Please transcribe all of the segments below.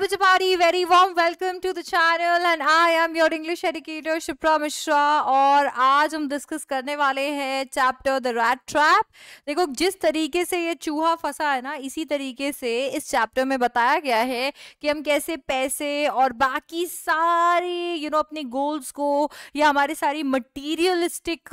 Hi, Bajapari. very warm welcome to the channel and I am your English educator Shipra Mishra और आज हम discuss करने वाले हैं chapter the rat trap. देखो जिस तरीके से ये चूहा फंसा है ना इसी तरीके से इस chapter में बताया गया है कि हम कैसे पैसे और बाकी सारे you know, अपने goals को या हमारे सारी materialistic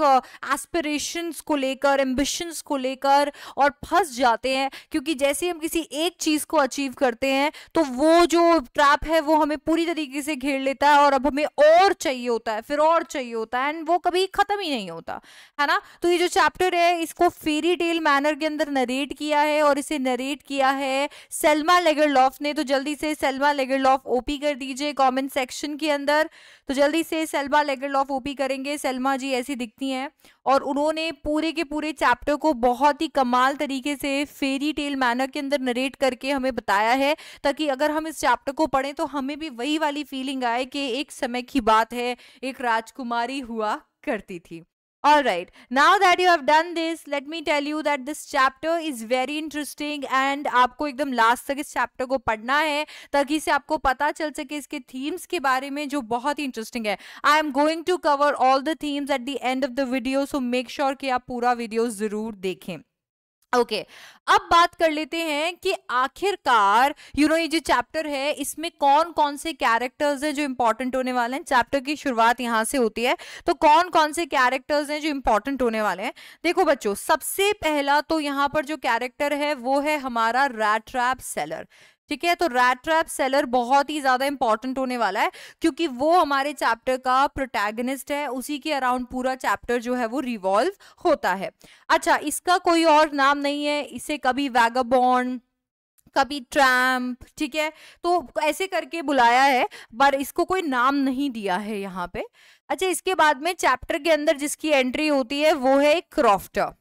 aspirations को लेकर ambitions को लेकर और फंस जाते हैं क्योंकि जैसे हम किसी एक चीज़ को achieve करते हैं तो वो जो ट्रैप है वो हमें पूरी तरीके से घेर लेता है और अब हमें और चाहिए होता है फिर और चाहिए होता है एंड वो कभी ख़त्म ही नहीं होता है ना तो ये जो चैप्टर है इसको फेरी टेल मैनर के अंदर नरेट किया है और इसे नरेट किया है सेल्मा लेगर ने तो जल्दी से सेल्मा लेगर ओपी कर दीजिए कॉमेंट सेक्शन के अंदर तो जल्दी से सेल्मा लेगरलॉफ ओपी करेंगे सेल्मा जी ऐसी दिखती हैं और उन्होंने पूरे के पूरे चैप्टर को बहुत ही कमाल तरीके से फेरी टेल मैनर के अंदर नरेट करके हमें बताया है ताकि अगर हम इस चैप्टर को पढ़ें तो हमें भी वही वाली फीलिंग आए कि एक समय की बात है एक राजकुमारी हुआ करती थी Alright, now that you have done this, let me tell you that this chapter is very interesting and आपको एकदम लास्ट तक इस चैप्टर को पढ़ना है ताकि से आपको पता चल सके इसके थीम्स के बारे में जो बहुत ही इंटरेस्टिंग है I am going to cover all the themes at the end of the video so make sure कि आप पूरा वीडियो ज़रूर देखें ओके okay. अब बात कर लेते हैं कि आखिरकार यू नो ये जो चैप्टर है इसमें कौन कौन से कैरेक्टर्स हैं जो इंपॉर्टेंट होने वाले हैं चैप्टर की शुरुआत यहां से होती है तो कौन कौन से कैरेक्टर्स हैं जो इंपॉर्टेंट होने वाले हैं देखो बच्चों सबसे पहला तो यहां पर जो कैरेक्टर है वो है हमारा रैट रैप सेलर ठीक है तो रैट ट्रैप सेलर बहुत ही ज्यादा इंपॉर्टेंट होने वाला है क्योंकि वो हमारे चैप्टर का प्रोटैगनिस्ट है उसी के अराउंड पूरा चैप्टर जो है वो रिवॉल्व होता है अच्छा इसका कोई और नाम नहीं है इसे कभी वैगाबॉन्ड कभी ट्रैम्प ठीक है तो ऐसे करके बुलाया है पर इसको कोई नाम नहीं दिया है यहाँ पे अच्छा इसके बाद में चैप्टर के अंदर जिसकी एंट्री होती है वो है क्रॉफ्टर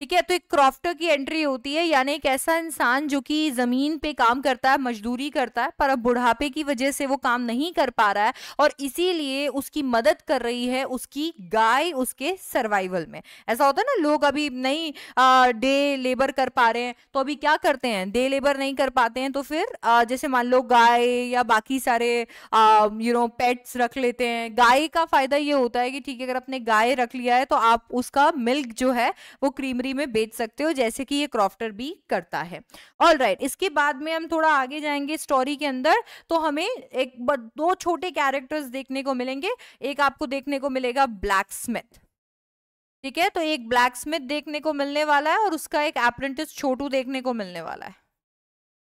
ठीक है तो एक क्रॉफ्टर की एंट्री होती है यानी एक ऐसा इंसान जो कि ज़मीन पे काम करता है मजदूरी करता है पर अब बुढ़ापे की वजह से वो काम नहीं कर पा रहा है और इसीलिए उसकी मदद कर रही है उसकी गाय उसके सर्वाइवल में ऐसा होता है ना लोग अभी नहीं आ, डे लेबर कर पा रहे हैं तो अभी क्या करते हैं डे लेबर नहीं कर पाते हैं तो फिर आ, जैसे मान लो गाय या बाकी सारे यू नो पेट्स रख लेते हैं गाय का फ़ायदा ये होता है कि ठीक है अगर आपने गाय रख लिया है तो आप उसका मिल्क जो है वो क्रीमरी मंडी में बेच सकते हो जैसे कि ये क्रॉफ्टर भी करता है ऑल right, इसके बाद में हम थोड़ा आगे जाएंगे स्टोरी के अंदर तो हमें एक दो छोटे कैरेक्टर्स देखने को मिलेंगे एक आपको देखने को मिलेगा ब्लैक स्मिथ ठीक है तो एक ब्लैक स्मिथ देखने को मिलने वाला है और उसका एक अप्रेंटिस छोटू देखने को मिलने वाला है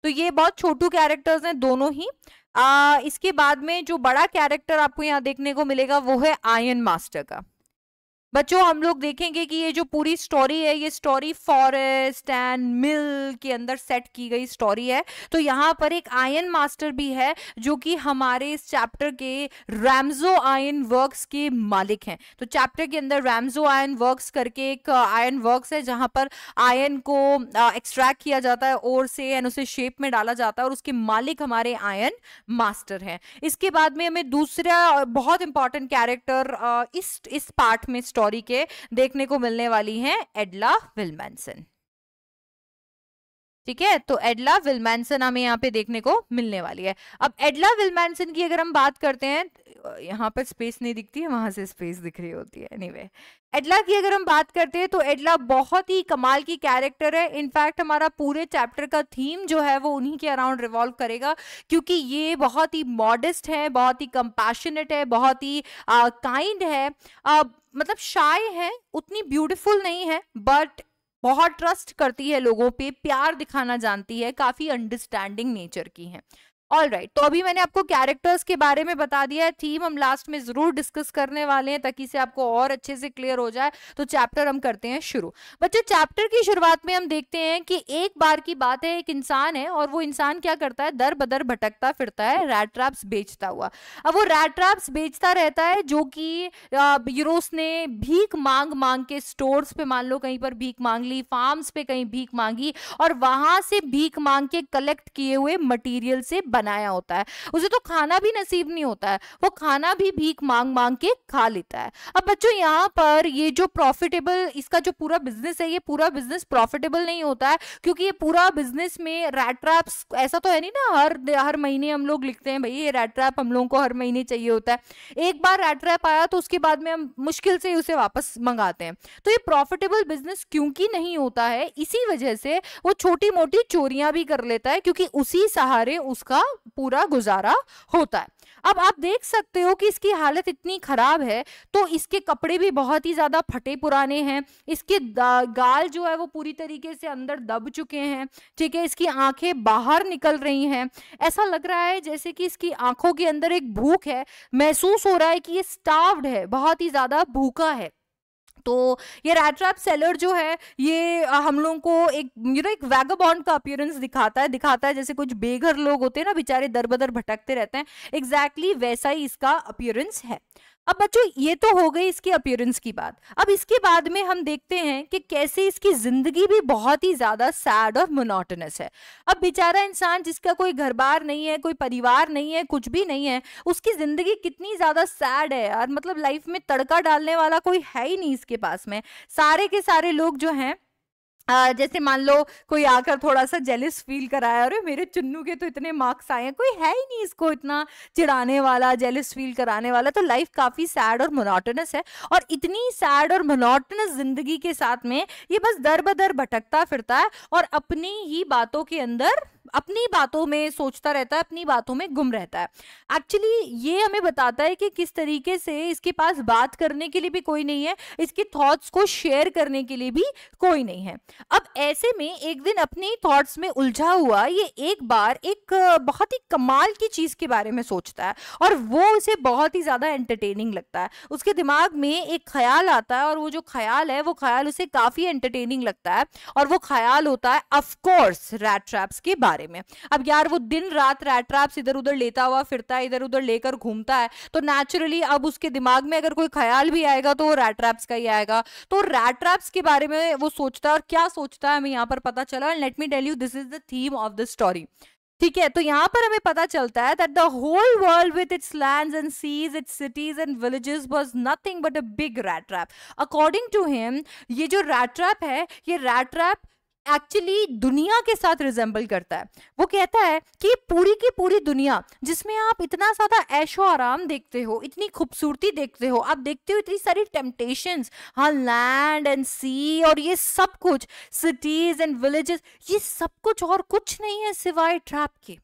तो ये बहुत छोटू कैरेक्टर्स हैं दोनों ही आ, इसके बाद में जो बड़ा कैरेक्टर आपको यहाँ देखने को मिलेगा वो है आयन मास्टर का बच्चों हम लोग देखेंगे कि ये जो पूरी स्टोरी है ये स्टोरी फॉरेस्ट एंड मिल के अंदर सेट की गई स्टोरी है तो यहाँ पर एक आयन मास्टर भी है जो कि हमारे इस चैप्टर के रैमजो आयन वर्क्स के मालिक हैं तो चैप्टर के अंदर रैमजो आयन वर्क्स करके एक आयन uh, वर्क्स है जहाँ पर आयन को एक्सट्रैक्ट uh, किया जाता है और से एंड उसे शेप में डाला जाता है और उसके मालिक हमारे आयन मास्टर हैं इसके बाद में हमें दूसरा uh, बहुत इंपॉर्टेंट कैरेक्टर इस इस पार्ट में स्टोरी स्टोरी के देखने को मिलने वाली हैं एडला विलमैनसन ठीक है तो एडला विलमैनसन हमें यहाँ पे देखने को मिलने वाली है अब एडला विलमैनसन की अगर हम बात करते हैं यहाँ पर स्पेस नहीं दिखती है वहां से स्पेस दिख रही होती है एनीवे anyway, एडला की अगर हम बात करते हैं तो एडला बहुत ही कमाल की कैरेक्टर है इनफैक्ट हमारा पूरे चैप्टर का थीम जो है वो उन्हीं के अराउंड रिवॉल्व करेगा क्योंकि ये बहुत ही मॉडेस्ट है बहुत ही कंपैशनेट है बहुत ही काइंड uh, है uh, मतलब शाय है उतनी ब्यूटीफुल नहीं है बट बहुत ट्रस्ट करती है लोगों पे प्यार दिखाना जानती है काफ़ी अंडरस्टैंडिंग नेचर की है ऑल राइट right, तो अभी मैंने आपको कैरेक्टर्स के बारे में बता दिया है थीम हम लास्ट में जरूर डिस्कस करने वाले हैं ताकि से आपको और अच्छे से क्लियर हो जाए तो चैप्टर हम करते हैं शुरू बच्चों चैप्टर की शुरुआत में हम देखते हैं कि एक बार की बात है एक इंसान है और वो इंसान क्या करता है दर बदर भटकता फिरता है रैट ट्रैप्स बेचता हुआ अब वो रैट ट्रैप्स बेचता रहता है जो कि यूरोस ने भीख मांग मांग के स्टोर्स पे मान लो कहीं पर भीख मांग ली फार्म्स पे कहीं भीख मांगी और वहां से भीख मांग के कलेक्ट किए हुए मटीरियल से बनाया होता है उसे तो खाना भी नसीब नहीं होता है वो खाना भी भीख मांग मांग के खा लेता है अब बच्चों यहाँ पर ये जो प्रॉफिटेबल इसका जो पूरा बिजनेस है ये पूरा बिजनेस प्रॉफिटेबल नहीं होता है क्योंकि ये पूरा बिजनेस में रैट ऐसा तो है नहीं ना हर हर महीने हम लोग लिखते हैं भाई ये रैट हम लोगों को हर महीने चाहिए होता है एक बार रैट आया तो उसके बाद में हम मुश्किल से उसे वापस मंगाते हैं तो ये प्रॉफिटेबल बिजनेस क्योंकि नहीं होता है इसी वजह से वो छोटी मोटी चोरियां भी कर लेता है क्योंकि उसी सहारे उसका पूरा गुजारा होता है अब आप देख सकते हो कि इसकी हालत इतनी खराब है तो इसके कपड़े भी बहुत ही ज्यादा फटे पुराने हैं इसके गाल जो है वो पूरी तरीके से अंदर दब चुके हैं ठीक है इसकी आंखें बाहर निकल रही हैं ऐसा लग रहा है जैसे कि इसकी आंखों के अंदर एक भूख है महसूस हो रहा है कि ये स्टार्व्ड है बहुत ही ज्यादा भूखा है तो ये रैट सेलर जो है ये हम लोगों को एक यू नो एक वैगाबॉन्ड का अपियरेंस दिखाता है दिखाता है जैसे कुछ बेघर लोग होते हैं ना बेचारे दर बदर भटकते रहते हैं एग्जैक्टली exactly वैसा ही इसका अपियरेंस है अब बच्चों ये तो हो गई इसकी अपियरेंस की बात अब इसके बाद में हम देखते हैं कि कैसे इसकी जिंदगी भी बहुत ही ज्यादा सैड और मोनोटनस है अब बेचारा इंसान जिसका कोई घर बार नहीं है कोई परिवार नहीं है कुछ भी नहीं है उसकी जिंदगी कितनी ज्यादा सैड है यार मतलब लाइफ में तड़का डालने वाला कोई है ही नहीं इसके पास में सारे के सारे लोग जो हैं जैसे मान लो कोई आकर थोड़ा सा जेलिस फील कराया अरे मेरे चुन्नू के तो इतने मार्क्स आए हैं कोई है ही नहीं इसको इतना चिढ़ाने वाला जेलिस फील कराने वाला तो लाइफ काफ़ी सैड और मोनोटनस है और इतनी सैड और मोनोटनस जिंदगी के साथ में ये बस दर बदर भटकता फिरता है और अपनी ही बातों के अंदर अपनी बातों में सोचता रहता है अपनी बातों में गुम रहता है एक्चुअली ये हमें बताता है कि किस तरीके से इसके पास बात करने के लिए भी कोई नहीं है इसके थॉट्स को शेयर करने के लिए भी कोई नहीं है अब ऐसे में एक दिन अपने थॉट्स में उलझा हुआ ये एक बार एक बहुत ही कमाल की चीज़ के बारे में सोचता है और वो उसे बहुत ही ज़्यादा एंटरटेनिंग लगता है उसके दिमाग में एक ख्याल आता है और वो जो ख्याल है वो ख्याल उसे काफ़ी एंटरटेनिंग लगता है और वो ख्याल होता है अफकोर्स रैट ट्रैप्स के बारे बारे में अब यार वो दिन रात रैट इधर उधर लेता हुआ फिरता है इधर उधर लेकर घूमता है तो नेचुरली अब उसके दिमाग में अगर कोई ख्याल भी आएगा तो वो रैट का ही आएगा तो रैट के बारे में वो सोचता है और क्या सोचता है हमें यहाँ पर पता चला let me tell you this is the theme of the story ठीक है तो यहाँ पर हमें पता चलता है that the whole world with its lands and seas its cities and villages was nothing but a big rat trap according to him ये जो रैट ट्रैप है ये रैट ट्रैप एक्चुअली दुनिया के साथ रिजेंबल करता है वो कहता है कि पूरी की पूरी दुनिया जिसमें आप इतना ज़्यादा ऐशो आराम देखते हो इतनी खूबसूरती देखते हो आप देखते हो इतनी सारी टेम्पटेशन हाँ लैंड एंड सी और ये सब कुछ सिटीज़ एंड विलेजेस ये सब कुछ और कुछ नहीं है सिवाय ट्रैप के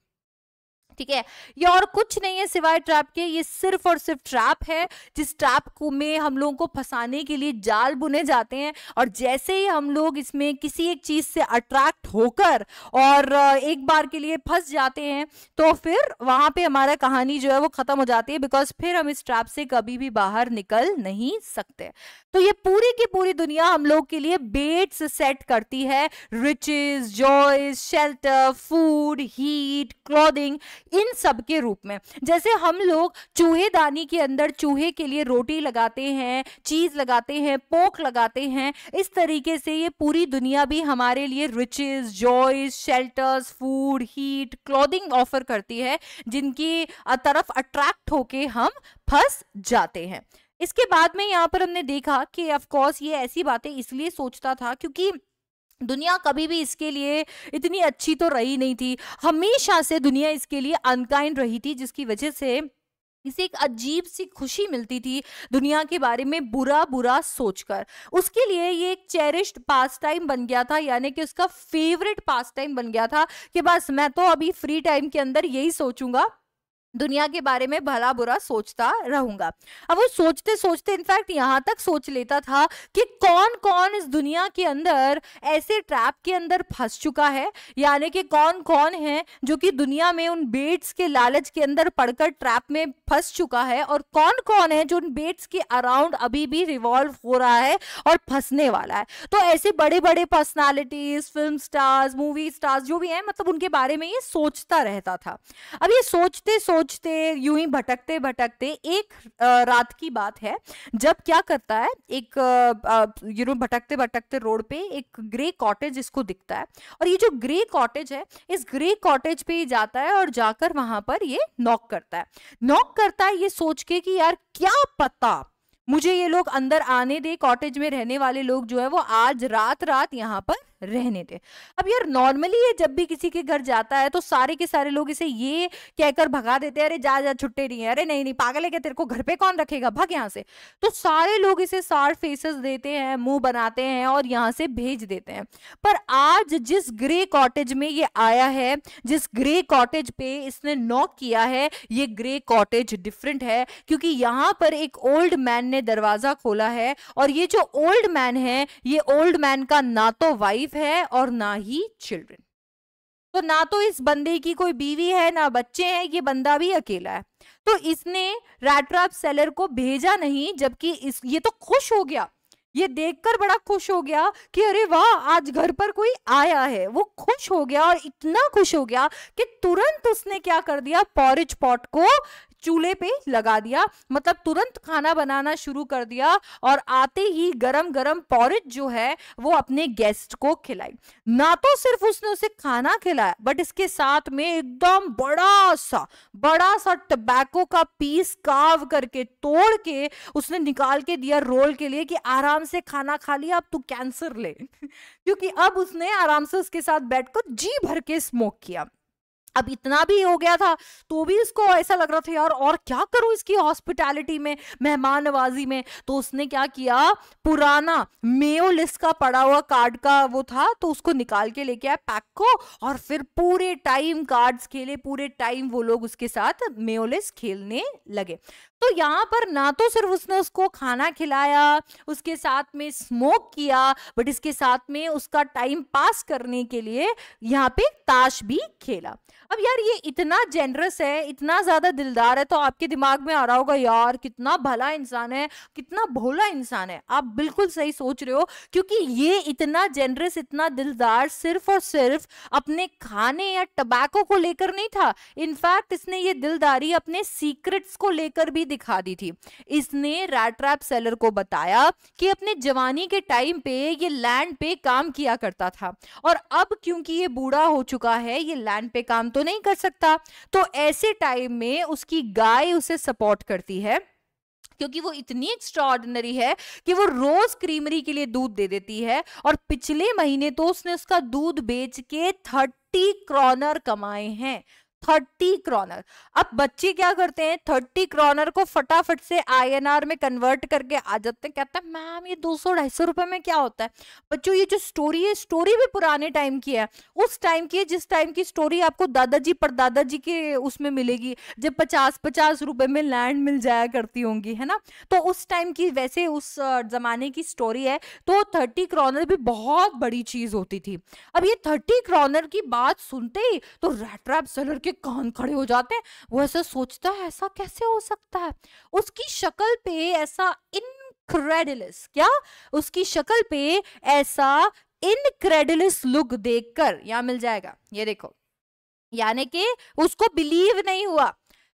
ठीक है ये और कुछ नहीं है सिवाय ट्रैप के ये सिर्फ और सिर्फ ट्रैप है जिस ट्रैप को में हम लोगों को फंसाने के लिए जाल बुने जाते हैं और जैसे ही हम लोग इसमें किसी एक चीज से अट्रैक्ट होकर और एक बार के लिए फंस जाते हैं तो फिर वहां पे हमारा कहानी जो है वो खत्म हो जाती है बिकॉज फिर हम इस ट्रैप से कभी भी बाहर निकल नहीं सकते तो ये पूरी की पूरी दुनिया हम लोग के लिए बेट्स सेट करती है riches joy shelter food heat clothing इन सब के रूप में जैसे हम लोग चूहे दानी के अंदर चूहे के लिए रोटी लगाते हैं चीज लगाते हैं पोक लगाते हैं इस तरीके से ये पूरी दुनिया भी हमारे लिए riches joys shelters food heat clothing offer करती है जिनकी तरफ अट्रैक्ट होके हम फंस जाते हैं इसके बाद में यहाँ पर हमने देखा कि ऑफ कोर्स ये ऐसी बातें इसलिए सोचता था क्योंकि दुनिया कभी भी इसके लिए इतनी अच्छी तो रही नहीं थी हमेशा से दुनिया इसके लिए अनकाइंड रही थी जिसकी वजह से इसे एक अजीब सी खुशी मिलती थी दुनिया के बारे में बुरा बुरा सोचकर उसके लिए ये एक चेरिश्ड पास टाइम बन गया था यानी कि उसका फेवरेट पास टाइम बन गया था कि बस मैं तो अभी फ्री टाइम के अंदर यही सोचूंगा दुनिया के बारे में भला बुरा सोचता रहूंगा अब वो सोचते सोचते इनफैक्ट यहाँ तक सोच लेता था कि कौन कौन इस दुनिया के अंदर ऐसे ट्रैप के अंदर फंस चुका है यानी कि कौन कौन है जो कि दुनिया में उन बेट्स के लालच के अंदर पड़कर ट्रैप में फंस चुका है और कौन कौन है जो उन बेट्स के अराउंड अभी भी रिवॉल्व हो रहा है और फंसने वाला है तो ऐसे बड़े बड़े personalities film stars movie stars जो भी हैं मतलब उनके बारे में ये सोचता रहता था अब ये सोचते सोच सोचते यूं ही भटकते भटकते एक रात की बात है जब क्या करता है एक यू नो भटकते भटकते रोड पे एक ग्रे कॉटेज इसको दिखता है और ये जो ग्रे कॉटेज है इस ग्रे कॉटेज पे ही जाता है और जाकर वहां पर ये नॉक करता है नॉक करता है ये सोच के कि यार क्या पता मुझे ये लोग अंदर आने दे कॉटेज में रहने वाले लोग जो है वो आज रात रात यहाँ पर रहने दे अब यार नॉर्मली ये जब भी किसी के घर जाता है तो सारे के सारे लोग इसे ये कहकर भगा देते हैं अरे जा जा छुट्टे नहीं है अरे नहीं नहीं पागल है क्या तेरे को घर पे कौन रखेगा भग यहाँ से तो सारे लोग इसे सार फेसेस देते हैं मुंह बनाते हैं और यहाँ से भेज देते हैं पर आज जिस ग्रे कॉटेज में ये आया है जिस ग्रे कॉटेज पे इसने नॉक किया है ये ग्रे कॉटेज डिफरेंट है क्योंकि यहाँ पर एक ओल्ड मैन ने दरवाजा खोला है और ये जो ओल्ड मैन है ये ओल्ड मैन का ना तो वाइफ वाइफ है और ना ही चिल्ड्रन तो ना तो इस बंदे की कोई बीवी है ना बच्चे हैं ये बंदा भी अकेला है तो इसने रैट्रैप सेलर को भेजा नहीं जबकि इस ये तो खुश हो गया ये देखकर बड़ा खुश हो गया कि अरे वाह आज घर पर कोई आया है वो खुश हो गया और इतना खुश हो गया कि तुरंत उसने क्या कर दिया पॉरिज पॉट को चूल्हे पे लगा दिया मतलब तुरंत खाना बनाना शुरू कर दिया और आते ही गरम गरम पॉरिज जो है वो अपने गेस्ट को खिलाई ना तो सिर्फ उसने उसे खाना खिलाया बट इसके साथ में एकदम बड़ा सा बड़ा सा टबैको का पीस काव करके तोड़ के उसने निकाल के दिया रोल के लिए कि आराम से खाना खा लिया अब तू कैंसर ले क्योंकि अब उसने आराम से उसके साथ बैठकर जी भर के स्मोक किया अब इतना भी हो गया था तो भी इसको ऐसा लग रहा था यार और क्या करूं इसकी हॉस्पिटैलिटी में मेहमान नवाजी में तो उसने क्या किया पुराना मेयो लिस्ट का पड़ा हुआ कार्ड का वो था तो उसको निकाल के लेके आया पैक को और फिर पूरे टाइम कार्ड्स खेले पूरे टाइम वो लोग उसके साथ लिस्ट खेलने लगे तो यहाँ पर ना तो सिर्फ उसने उसको खाना खिलाया उसके साथ में स्मोक किया बट इसके साथ में उसका टाइम पास करने के लिए यहाँ पे ताश भी खेला अब यार ये इतना जेनरस है इतना ज़्यादा दिलदार है तो आपके दिमाग में आ रहा होगा यार कितना भला इंसान है कितना भोला इंसान है आप बिल्कुल सही सोच रहे हो क्योंकि ये इतना जेनरस इतना दिलदार सिर्फ और सिर्फ अपने खाने या टबैको को लेकर नहीं था इनफैक्ट इसने ये दिलदारी अपने सीक्रेट्स को लेकर भी दिखा दी थी इसने रैट्रैप सेलर को बताया कि अपने जवानी के टाइम पे ये लैंड पे काम किया करता था और अब क्योंकि ये बूढ़ा हो चुका है ये लैंड पे काम तो नहीं कर सकता तो ऐसे टाइम में उसकी गाय उसे सपोर्ट करती है क्योंकि वो इतनी एक्स्ट्रॉर्डनरी है कि वो रोज क्रीमरी के लिए दूध दे देती है और पिछले महीने तो उसने उसका दूध बेच के थर्टी क्रॉनर कमाए हैं थर्टी क्रॉनर अब बच्चे क्या करते हैं थर्टी क्रॉनर को फटाफट से आई में कन्वर्ट करके आ जाते हैं कहते हैं मैम ये दो सौ ढाई सौ रुपए में क्या होता है बच्चों ये जो स्टोरी है स्टोरी भी पुराने टाइम की है उस टाइम की है जिस टाइम की स्टोरी आपको दादाजी पर दादाजी के उसमें मिलेगी जब पचास पचास रुपए में लैंड मिल जाया करती होंगी है ना तो उस टाइम की वैसे उस जमाने की स्टोरी है तो थर्टी क्रॉनर भी बहुत बड़ी चीज होती थी अब ये थर्टी क्रॉनर की बात सुनते ही तो रेट्रैप सेलर के कान खड़े हो जाते हैं वो ऐसा सोचता है ऐसा कैसे हो सकता है उसकी शक्ल पे ऐसा इनक्रेडिलस क्या उसकी शक्ल पे ऐसा इनक्रेडिलस लुक देखकर यहाँ मिल जाएगा ये देखो यानी कि उसको बिलीव नहीं हुआ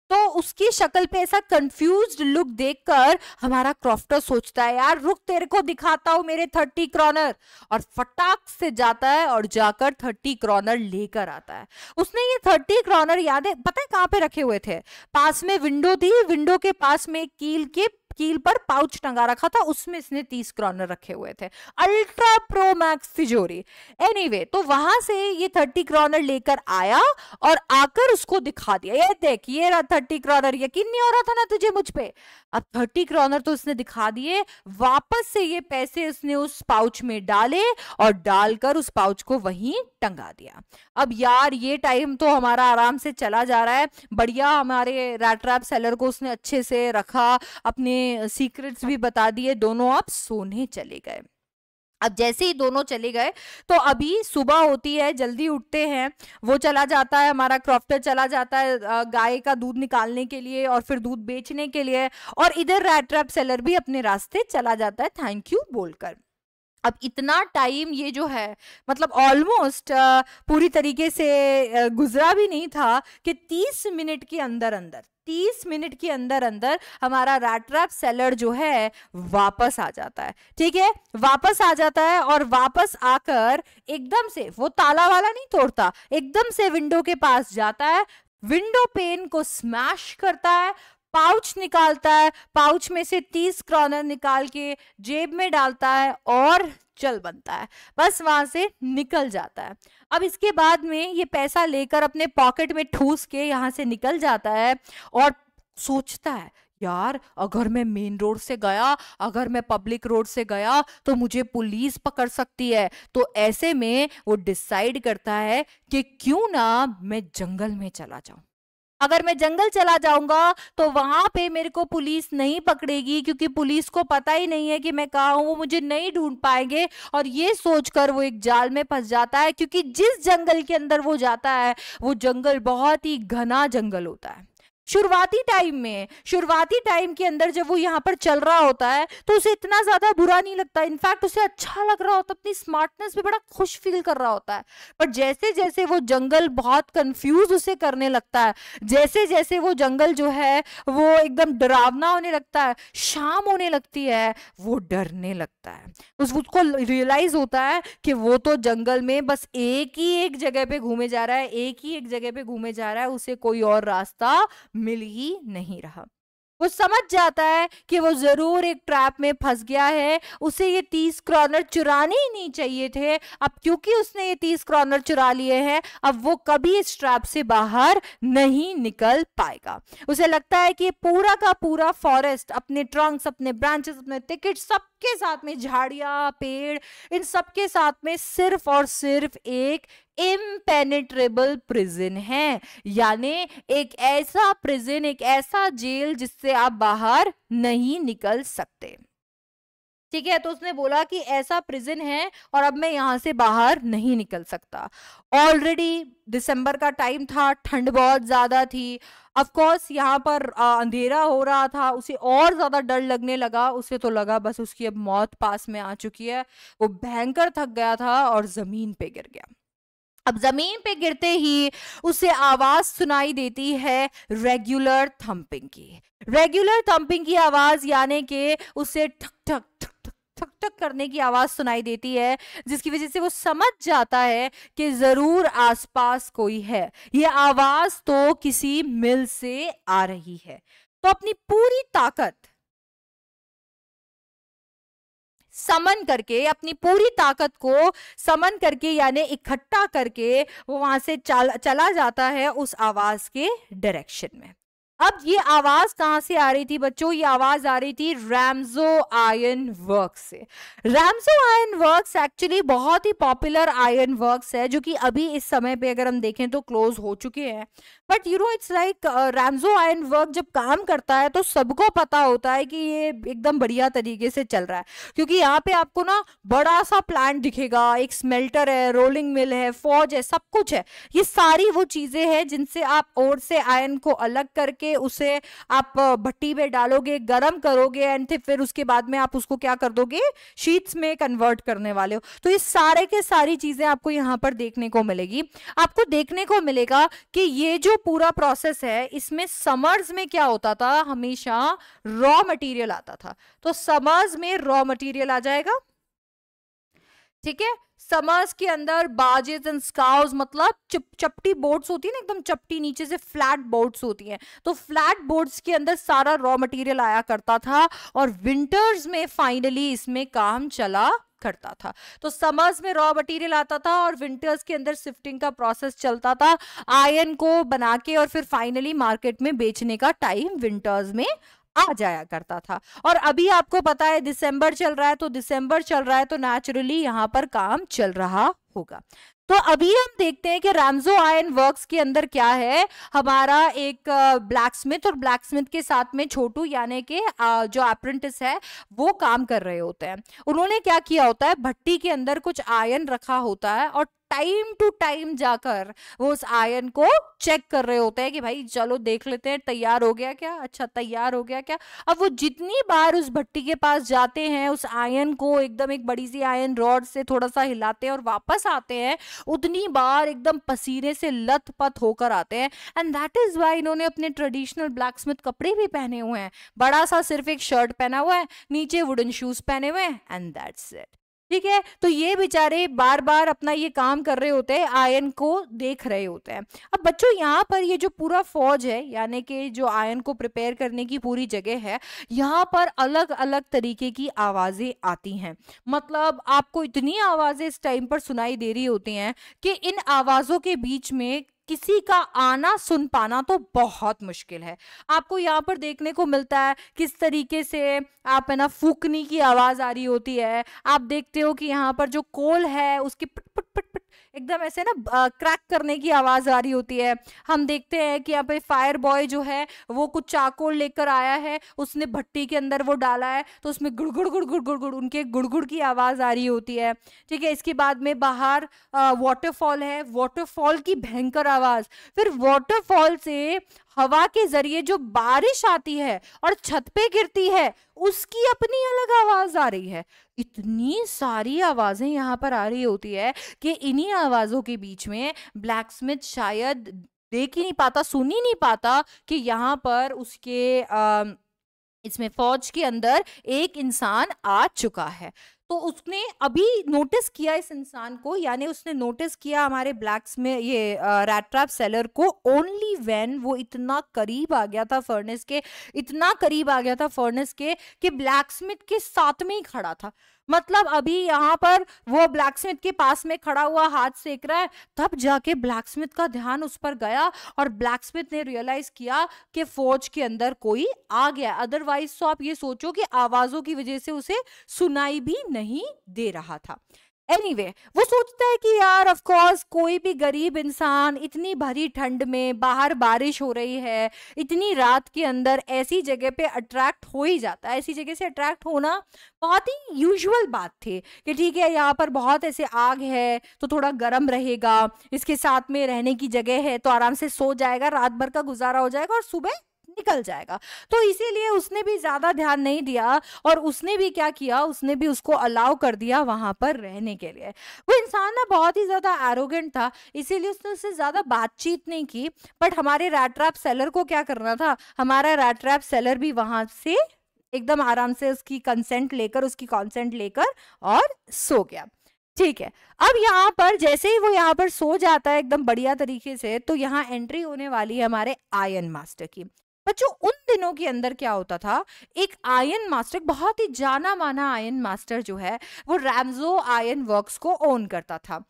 तो उसकी शक्ल पे ऐसा कंफ्यूज लुक देखकर हमारा क्रॉफ्टर सोचता है यार रुक तेरे को दिखाता हूं मेरे थर्टी क्रॉनर और फटाक से जाता है और जाकर थर्टी क्रॉनर लेकर आता है उसने ये थर्टी क्रॉनर याद है पता है कहाँ पे रखे हुए थे पास में विंडो थी विंडो के पास में कील के कील पर पाउच टंगा रखा था उसमें इसने तीस क्रॉनर रखे हुए थे अल्ट्रा प्रो मैक्स तिजोरी एनी anyway, तो वहां से ये थर्टी क्रॉनर लेकर आया और आकर उसको दिखा दिया ये देख ये रहा थर्टी क्रॉनर यकीन नहीं हो रहा था ना तुझे मुझ पर अब थर्टी क्रॉनर तो उसने दिखा दिए वापस से ये पैसे उसने उस पाउच में डाले और डालकर उस पाउच को वहीं टंगा दिया अब यार ये टाइम तो हमारा आराम से चला जा रहा है बढ़िया हमारे रैट्रैप सेलर को उसने अच्छे से रखा अपने सीक्रेट्स भी बता दिए दोनों आप सोने चले गए अब जैसे ही दोनों चले गए तो अभी सुबह होती है जल्दी उठते हैं वो चला जाता है हमारा क्रॉफ्टर चला जाता है गाय का दूध निकालने के लिए और फिर दूध बेचने के लिए और इधर रैट रैप सेलर भी अपने रास्ते चला जाता है थैंक यू बोलकर अब इतना टाइम ये जो है मतलब ऑलमोस्ट पूरी तरीके से गुजरा भी नहीं था कि तीस मिनट के अंदर अंदर तीस मिनट के अंदर अंदर हमारा रैट्रैप सेलर जो है वापस आ जाता है ठीक है वापस आ जाता है और वापस आकर एकदम से वो ताला वाला नहीं तोड़ता एकदम से विंडो के पास जाता है विंडो पेन को स्मैश करता है पाउच निकालता है पाउच में से तीस क्रॉनर निकाल के जेब में डालता है और चल बनता है बस वहां से निकल जाता है अब इसके बाद में ये पैसा लेकर अपने पॉकेट में ठूस के यहाँ से निकल जाता है और सोचता है यार अगर मैं मेन रोड से गया अगर मैं पब्लिक रोड से गया तो मुझे पुलिस पकड़ सकती है तो ऐसे में वो डिसाइड करता है कि क्यों ना मैं जंगल में चला जाऊं अगर मैं जंगल चला जाऊंगा तो वहां पे मेरे को पुलिस नहीं पकड़ेगी क्योंकि पुलिस को पता ही नहीं है कि मैं कहा हूँ वो मुझे नहीं ढूंढ पाएंगे और ये सोचकर वो एक जाल में फंस जाता है क्योंकि जिस जंगल के अंदर वो जाता है वो जंगल बहुत ही घना जंगल होता है शुरुआती टाइम में शुरुआती टाइम के अंदर जब वो यहाँ पर चल रहा होता है तो उसे इतना ज्यादा बुरा नहीं लगता इनफैक्ट उसे अच्छा लग रहा होता अपनी स्मार्टनेस पे बड़ा खुश फील कर रहा होता है पर जैसे जैसे वो जंगल बहुत कंफ्यूज उसे करने लगता है जैसे जैसे वो जंगल जो है वो एकदम डरावना होने लगता है शाम होने लगती है वो डरने लगता है उसको रियलाइज होता है कि वो तो जंगल में बस एक ही एक जगह पे घूमे जा रहा है एक ही एक जगह पे घूमे जा रहा है उसे कोई और रास्ता मिल ही नहीं रहा वो समझ जाता है कि वो ज़रूर एक ट्रैप में फंस गया है उसे ये तीस क्रॉनर चुराने ही नहीं चाहिए थे अब क्योंकि उसने ये तीस क्रॉनर चुरा लिए हैं अब वो कभी इस ट्रैप से बाहर नहीं निकल पाएगा उसे लगता है कि पूरा का पूरा फॉरेस्ट अपने ट्रंक्स अपने ब्रांचेस अपने टिकट सबके साथ में झाड़िया पेड़ इन सबके साथ में सिर्फ और सिर्फ एक इम्पेनिट्रेबल प्रिजन है यानी एक ऐसा प्रिजन एक ऐसा जेल जिससे आप बाहर नहीं निकल सकते ठीक है तो उसने बोला कि ऐसा प्रिजन है और अब मैं यहां से बाहर नहीं निकल सकता ऑलरेडी दिसंबर का टाइम था ठंड बहुत ज़्यादा थी अफकोर्स यहाँ पर आ, अंधेरा हो रहा था उसे और ज़्यादा डर लगने लगा उसे तो लगा बस उसकी अब मौत पास में आ चुकी है वो भयंकर थक गया था और ज़मीन पे गिर गया अब जमीन पे गिरते ही उसे आवाज सुनाई देती है रेगुलर थंपिंग की रेगुलर थंपिंग की आवाज यानी कि उसे ठक ठक ठक ठक ठक ठक करने की आवाज सुनाई देती है जिसकी वजह से वो समझ जाता है कि जरूर आसपास कोई है ये आवाज तो किसी मिल से आ रही है तो अपनी पूरी ताकत समन करके अपनी पूरी ताकत को समन करके यानी इकट्ठा करके वो वहां से चल, चला जाता है उस आवाज के डायरेक्शन में अब ये आवाज कहाँ से आ रही थी बच्चों ये आवाज आ रही थी रैमजो आयन वर्क से रैमजो आयन वर्क एक्चुअली बहुत ही पॉपुलर आयन वर्क है जो कि अभी इस समय पे अगर हम देखें तो क्लोज हो चुके हैं but you know it's like Ramsjo iron works जब काम करता है तो सबको पता होता है कि ये एकदम बढ़िया तरीके से चल रहा है क्योंकि यहाँ पे आपको ना बड़ा सा प्लांट दिखेगा एक स्मेल्टर है रोलिंग मिल है फौज है सब कुछ है ये सारी वो चीजें हैं जिनसे आप और से आयन को अलग करके उसे आप भट्टी में डालोगे गर्म करोगे एंड फिर उसके बाद में आप उसको क्या कर दोगे शीट्स में कन्वर्ट करने वाले हो तो ये सारे के सारी चीज़ें आपको यहाँ पर देखने को मिलेगी आपको देखने को मिलेगा कि ये जो पूरा प्रोसेस है इसमें समर्स में क्या होता था हमेशा रॉ मटीरियल आता था तो समर्स में रॉ मटीरियल आ जाएगा ठीक है समर्स के अंदर बाजेज एंड स्काउस मतलब चपटी बोट्स होती है ना एकदम चपटी नीचे से फ्लैट बोट्स होती हैं तो फ्लैट बोट्स के अंदर सारा रॉ मटेरियल आया करता था और विंटर्स में फाइनली इसमें काम चला करता था तो समर्स में रॉ मटेरियल आता था और विंटर्स के अंदर शिफ्टिंग का प्रोसेस चलता था आयरन को बना के और फिर फाइनली मार्केट में बेचने का टाइम विंटर्स में आ जाया करता था और अभी आपको पता है दिसंबर चल रहा है तो दिसंबर चल रहा है तो नेचुरली यहाँ पर काम चल रहा होगा तो अभी हम देखते हैं कि रामजो आयन वर्क्स के अंदर क्या है हमारा एक ब्लैक स्मिथ और ब्लैक स्मिथ के साथ में छोटू यानी के जो अप्रेंटिस है वो काम कर रहे होते हैं उन्होंने क्या किया होता है भट्टी के अंदर कुछ आयन रखा होता है और टाइम टू टाइम जाकर वो उस आयन को चेक कर रहे होते हैं कि भाई चलो देख लेते हैं तैयार हो गया क्या अच्छा तैयार हो गया क्या अब वो जितनी बार उस भट्टी के पास जाते हैं उस आयन को एकदम एक बड़ी सी आयन रॉड से थोड़ा सा हिलाते हैं और वापस आते हैं उतनी बार एकदम पसीने से लत पत होकर आते हैं एंड दैट इज वाई इन्होंने अपने ट्रेडिशनल ब्लैक स्मिथ कपड़े भी पहने हुए हैं बड़ा सा सिर्फ एक शर्ट पहना हुआ है नीचे वुडन शूज पहने हुए हैं एंड दैट्स इट ठीक है तो ये बेचारे बार बार अपना ये काम कर रहे होते हैं आयन को देख रहे होते हैं अब बच्चों यहाँ पर ये जो पूरा फौज है यानी कि जो आयन को प्रिपेयर करने की पूरी जगह है यहाँ पर अलग अलग तरीके की आवाज़ें आती हैं मतलब आपको इतनी आवाज़ें इस टाइम पर सुनाई दे रही होती हैं कि इन आवाज़ों के बीच में किसी का आना सुन पाना तो बहुत मुश्किल है आपको यहाँ पर देखने को मिलता है किस तरीके से आप है ना फूकनी की आवाज़ आ रही होती है आप देखते हो कि यहाँ पर जो कोल है उसकी एकदम ऐसे ना क्रैक करने की आवाज़ आ रही होती है हम देखते हैं कि यहाँ पे फायर बॉय जो है वो कुछ चाकू लेकर आया है उसने भट्टी के अंदर वो डाला है तो उसमें गुड़गुड़ गुड़गुड़ गुड़गुड़ उनके गुड़गुड़ की आवाज़ आ रही होती है ठीक है इसके बाद में बाहर वाटरफॉल है वाटरफॉल की भयंकर आवाज़ फिर वाटरफॉल से हवा के जरिए जो बारिश आती है और छत पे गिरती है उसकी अपनी अलग आवाज आ रही है इतनी सारी आवाजें यहाँ पर आ रही होती है कि इन्हीं आवाजों के बीच में ब्लैक स्मिथ शायद देख ही नहीं पाता सुन ही नहीं पाता कि यहाँ पर उसके अः इसमें फौज के अंदर एक इंसान आ चुका है तो उसने अभी नोटिस किया इस इंसान को यानी उसने नोटिस किया हमारे ब्लैक्स में ये रैट ट्रैप सेलर को ओनली व्हेन वो इतना करीब आ गया था फर्नेस के इतना करीब आ गया था फर्नेस के कि ब्लैक स्मिथ के साथ में ही खड़ा था मतलब अभी यहाँ पर वो ब्लैक स्मिथ के पास में खड़ा हुआ हाथ सेक रहा है तब जाके ब्लैक स्मिथ का ध्यान उस पर गया और ब्लैक स्मिथ ने रियलाइज किया कि फौज के अंदर कोई आ गया अदरवाइज तो आप ये सोचो कि आवाजों की वजह से उसे सुनाई भी नहीं दे रहा था एनीवे anyway, वो सोचता है कि यार ऑफ कोर्स कोई भी गरीब इंसान इतनी भरी ठंड में बाहर बारिश हो रही है इतनी रात के अंदर ऐसी जगह पे अट्रैक्ट हो ही जाता है ऐसी जगह से अट्रैक्ट होना बहुत ही यूजुअल बात थी कि ठीक है यहाँ पर बहुत ऐसे आग है तो थोड़ा गर्म रहेगा इसके साथ में रहने की जगह है तो आराम से सो जाएगा रात भर का गुजारा हो जाएगा और सुबह निकल जाएगा तो इसीलिए उसने भी ज़्यादा ध्यान नहीं दिया और उसने भी क्या किया उसने भी उसको अलाउ कर दिया वहां पर रहने के लिए वो इंसान ना बहुत ही ज़्यादा एरोगेंट था इसीलिए उसने उससे ज़्यादा बातचीत नहीं की बट हमारे रैट्रैप सेलर को क्या करना था हमारा रैट्रैप सेलर भी वहां से एकदम आराम से उसकी कंसेंट लेकर उसकी कॉन्सेंट लेकर और सो गया ठीक है अब यहाँ पर जैसे ही वो यहाँ पर सो जाता है एकदम बढ़िया तरीके से तो यहाँ एंट्री होने वाली है हमारे आयन मास्टर की बच्चों उन दिनों के अंदर क्या होता था एक आयन मास्टर बहुत ही जाना माना आयन मास्टर जो है वो रैमजो आयन वर्क्स को ओन करता था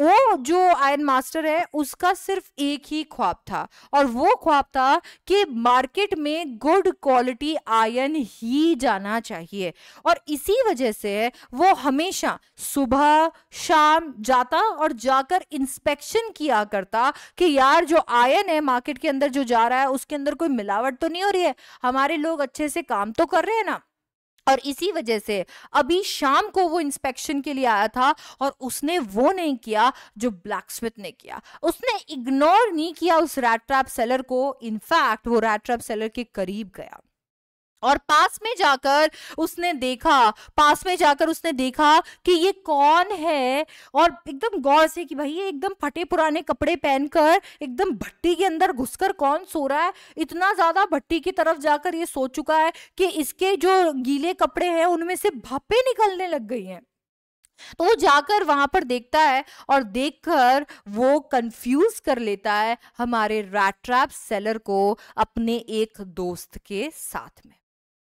वो जो आयन मास्टर है उसका सिर्फ एक ही ख्वाब था और वो ख्वाब था कि मार्केट में गुड क्वालिटी आयन ही जाना चाहिए और इसी वजह से वो हमेशा सुबह शाम जाता और जाकर इंस्पेक्शन किया करता कि यार जो आयन है मार्केट के अंदर जो जा रहा है उसके अंदर कोई मिलावट तो नहीं हो रही है हमारे लोग अच्छे से काम तो कर रहे हैं ना और इसी वजह से अभी शाम को वो इंस्पेक्शन के लिए आया था और उसने वो नहीं किया जो ब्लैक स्मिथ ने किया उसने इग्नोर नहीं किया उस रैट ट्रैप सेलर को इनफैक्ट वो रैट ट्रैप सेलर के करीब गया और पास में जाकर उसने देखा पास में जाकर उसने देखा कि ये कौन है और एकदम गौर से कि भाई ये एकदम फटे पुराने कपड़े पहनकर एकदम भट्टी के अंदर घुसकर कौन सो रहा है इतना ज्यादा भट्टी की तरफ जाकर ये सो चुका है कि इसके जो गीले कपड़े हैं उनमें से भापे निकलने लग गई हैं तो वो जाकर वहां पर देखता है और देखकर वो कंफ्यूज कर लेता है हमारे रैट्रैप सेलर को अपने एक दोस्त के साथ में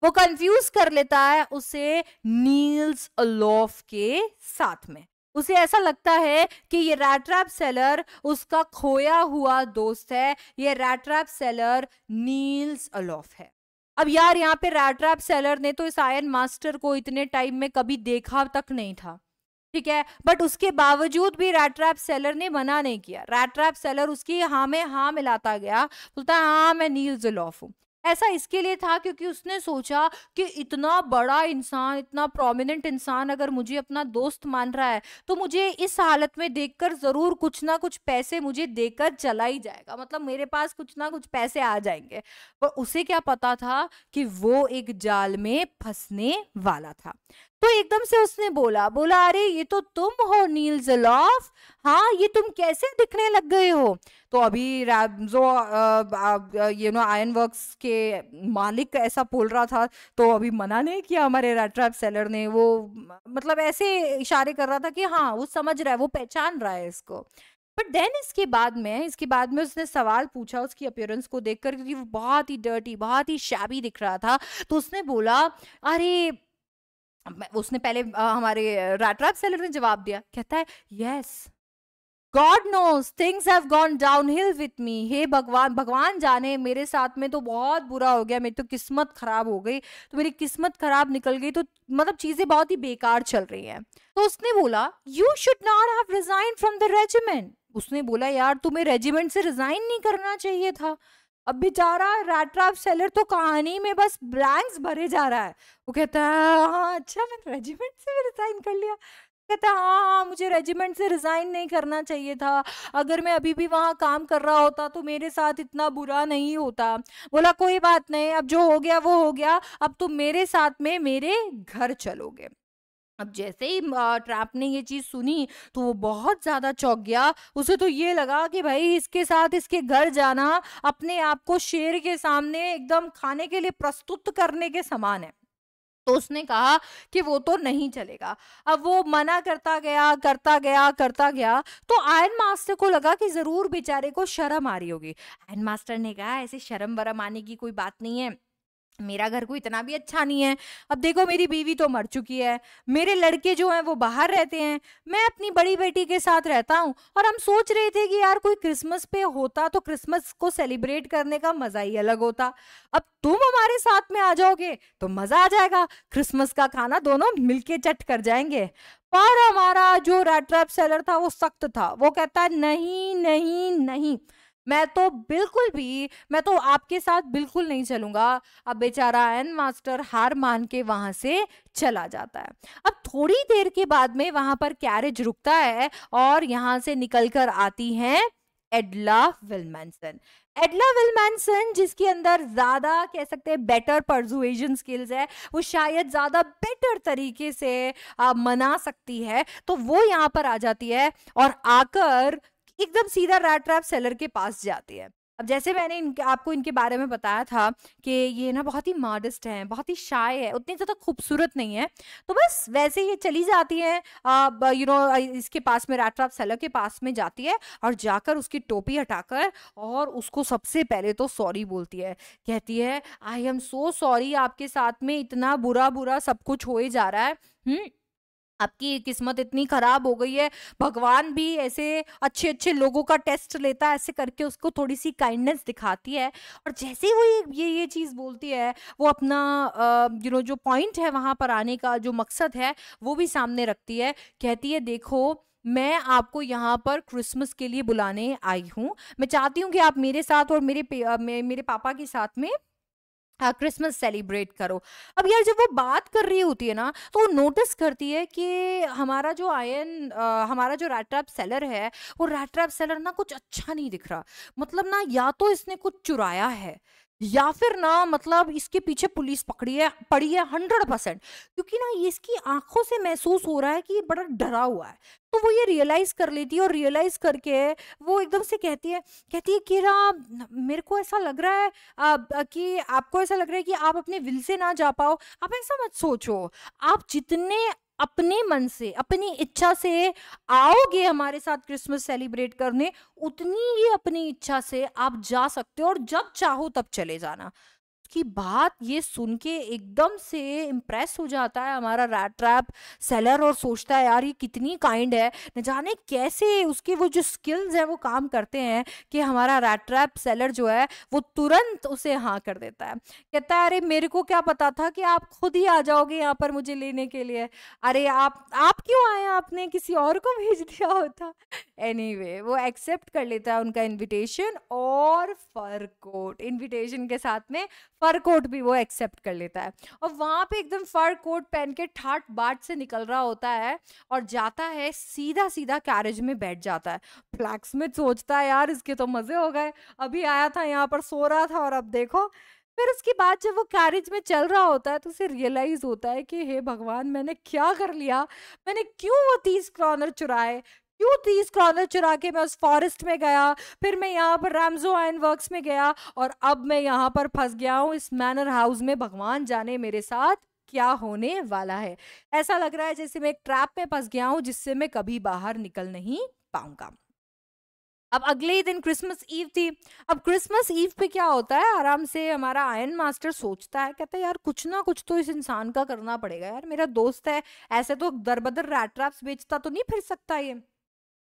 वो कंफ्यूज कर लेता है उसे नील्स अलोफ के साथ में उसे ऐसा लगता है कि ये रैट्रैप सेलर उसका खोया हुआ दोस्त है ये रैट्रैप सेलर नील्स अलोफ है अब यार यहाँ पे रैट्रैप सेलर ने तो इस आयन मास्टर को इतने टाइम में कभी देखा तक नहीं था ठीक है बट उसके बावजूद भी रैट्रैप सेलर ने मना नहीं किया रैट्रैप सेलर उसकी हाँ में हाँ मिलाता गया बोलता है हाँ मैं नील्स अलोफ हूँ ऐसा इसके लिए था क्योंकि उसने सोचा कि इतना बड़ा इंसान इतना प्रोमिनेंट इंसान अगर मुझे अपना दोस्त मान रहा है तो मुझे इस हालत में देखकर ज़रूर कुछ ना कुछ पैसे मुझे देकर चला ही जाएगा मतलब मेरे पास कुछ ना कुछ पैसे आ जाएंगे पर उसे क्या पता था कि वो एक जाल में फंसने वाला था तो एकदम से उसने बोला बोला अरे ये तो तुम हो नील जलॉफ हाँ ये तुम कैसे दिखने लग गए हो तो अभी Ramsjo you know iron works के मालिक ऐसा बोल रहा था तो अभी मना नहीं किया हमारे रैट्रैप सेलर ने वो मतलब ऐसे इशारे कर रहा था कि हाँ वो समझ रहा है वो पहचान रहा है इसको बट देन इसके बाद में इसके बाद में उसने सवाल पूछा उसकी अपियरेंस को देखकर क्योंकि वो बहुत ही डर्टी बहुत ही शैबी दिख रहा था तो उसने बोला अरे उसने पहले आ, हमारे रैट सेलर ने जवाब दिया कहता है yes God knows things have gone down hill with me हे भगवान भगवान जाने मेरे साथ में तो बहुत बुरा हो गया मेरी तो किस्मत खराब हो गई तो मेरी किस्मत खराब निकल गई तो मतलब चीजें बहुत ही बेकार चल रही हैं तो उसने बोला you should not have resign from the regiment उसने बोला यार तुम्हें रेजिमेंट से रिजाइन नहीं करना चाहिए था अब बेचारा रैटराप सेलर तो कहानी में बस ब्लैंक्स भरे जा रहा है वो कहता है हाँ, हाँ, हाँ अच्छा मैंने रेजिमेंट से भी रिजाइन कर लिया कहता है हाँ हाँ मुझे रेजिमेंट से रिज़ाइन नहीं करना चाहिए था अगर मैं अभी भी वहाँ काम कर रहा होता तो मेरे साथ इतना बुरा नहीं होता बोला कोई बात नहीं अब जो हो गया वो हो गया अब तुम मेरे साथ में मेरे घर चलोगे अब जैसे ही ट्रैप ने ये चीज़ सुनी तो वो बहुत ज़्यादा चौंक गया उसे तो ये लगा कि भाई इसके साथ इसके घर जाना अपने आप को शेर के सामने एकदम खाने के लिए प्रस्तुत करने के समान है तो उसने कहा कि वो तो नहीं चलेगा अब वो मना करता गया करता गया करता गया तो आयन मास्टर को लगा कि ज़रूर बेचारे को शर्म आ रही होगी आयन मास्टर ने कहा ऐसे शर्म वरम आने की कोई बात नहीं है मेरा घर को इतना भी अच्छा नहीं है अब देखो मेरी बीवी तो मर चुकी है मेरे लड़के जो हैं वो बाहर रहते हैं मैं अपनी बड़ी बेटी के साथ रहता हूँ और हम सोच रहे थे कि यार कोई क्रिसमस पे होता तो क्रिसमस को सेलिब्रेट करने का मज़ा ही अलग होता अब तुम हमारे साथ में आ जाओगे तो मज़ा आ जाएगा क्रिसमस का खाना दोनों मिलके चट कर जाएंगे पर हमारा जो रेड ट्रैप सेलर था वो सख्त था वो कहता है नहीं नहीं नहीं मैं तो बिल्कुल भी मैं तो आपके साथ बिल्कुल नहीं चलूंगा अब बेचारा एन मास्टर हार मान के वहां से चला जाता है अब थोड़ी देर के बाद में वहां पर कैरेज रुकता है और यहाँ से निकल कर आती है एडला विलमैनसन एडला विलमैनसन जिसके अंदर ज़्यादा कह सकते हैं बेटर परजुएजन स्किल्स है वो शायद ज़्यादा बेटर तरीके से आ, मना सकती है तो वो यहाँ पर आ जाती है और आकर एकदम सीधा रैट ट्रैप सेलर के पास जाती है अब जैसे मैंने इनके आपको इनके बारे में बताया था कि ये ना बहुत ही मॉडस्ट हैं बहुत ही शाय है उतनी ज़्यादा खूबसूरत नहीं है तो बस वैसे ये चली जाती है यू नो इसके पास में राटराप सेलर के पास में जाती है और जाकर उसकी टोपी हटाकर और उसको सबसे पहले तो सॉरी बोलती है कहती है आई एम सो सॉरी आपके साथ में इतना बुरा बुरा सब कुछ हो ही जा रहा है हुँ? हम्म, आपकी किस्मत इतनी खराब हो गई है भगवान भी ऐसे अच्छे अच्छे लोगों का टेस्ट लेता है ऐसे करके उसको थोड़ी सी काइंडनेस दिखाती है और जैसे ही वो ये ये, ये चीज़ बोलती है वो अपना यू नो जो पॉइंट है वहाँ पर आने का जो मकसद है वो भी सामने रखती है कहती है देखो मैं आपको यहाँ पर क्रिसमस के लिए बुलाने आई हूँ मैं चाहती हूँ कि आप मेरे साथ और मेरे मेरे पापा के साथ में हाँ, क्रिसमस सेलिब्रेट करो अब यार जब वो बात कर रही होती है ना तो वो नोटिस करती है कि हमारा जो आयन हमारा जो रैट्रैप सेलर है वो रैट्रैप सेलर ना कुछ अच्छा नहीं दिख रहा मतलब ना या तो इसने कुछ चुराया है या फिर ना मतलब इसके पीछे पुलिस पकड़ी है पड़ी है हंड्रेड परसेंट क्योंकि ना ये इसकी आंखों से महसूस हो रहा है कि ये बड़ा डरा हुआ है तो वो ये रियलाइज कर लेती है और रियलाइज करके वो एकदम से कहती है कहती है कि ना मेरे को ऐसा लग रहा है आ, कि आपको ऐसा लग रहा है कि आप अपने विल से ना जा पाओ आप ऐसा मत सोचो आप जितने अपने मन से अपनी इच्छा से आओगे हमारे साथ क्रिसमस सेलिब्रेट करने उतनी ही अपनी इच्छा से आप जा सकते हो और जब चाहो तब चले जाना की बात ये सुन के एकदम से इम्प्रेस हो जाता है हमारा रैट ट्रैप सेलर और सोचता है यार ये कितनी काइंड है न जाने कैसे उसके वो जो स्किल्स हैं वो काम करते हैं कि हमारा रैट ट्रैप सेलर जो है वो तुरंत उसे हाँ कर देता है कहता है अरे मेरे को क्या पता था कि आप खुद ही आ जाओगे यहाँ पर मुझे लेने के लिए अरे आप आप क्यों आए आपने किसी और को भेज दिया होता एनी anyway, वो एक्सेप्ट कर लेता है उनका इन्विटेशन और फर कोट इन्विटेशन के साथ में फर कोट भी वो एक्सेप्ट कर लेता है और वहाँ पे एकदम फर कोट पहन के ठाट बाट से निकल रहा होता है और जाता है सीधा सीधा कैरेज में बैठ जाता है ब्लैक स्मिथ सोचता है यार इसके तो मज़े हो गए अभी आया था यहाँ पर सो रहा था और अब देखो फिर उसके बाद जब वो कैरेज में चल रहा होता है तो उसे रियलाइज होता है कि हे भगवान मैंने क्या कर लिया मैंने क्यों वो तीस क्रॉनर चुराए क्यों तीस क्रॉनर चुरा के मैं उस फॉरेस्ट में गया फिर मैं यहाँ पर रामजो आयन वर्क्स में गया और अब मैं यहाँ पर फंस गया हूँ इस मैनर हाउस में भगवान जाने मेरे साथ क्या होने वाला है ऐसा लग रहा है जैसे मैं एक ट्रैप में फंस गया हूँ जिससे मैं कभी बाहर निकल नहीं पाऊंगा अब अगले ही दिन क्रिसमस ईव थी अब क्रिसमस ईव पे क्या होता है आराम से हमारा आयन मास्टर सोचता है कहता है यार कुछ ना कुछ तो इस इंसान का करना पड़ेगा यार मेरा दोस्त है ऐसे तो दरबदर रैट्रैप्स बेचता तो नहीं फिर सकता ये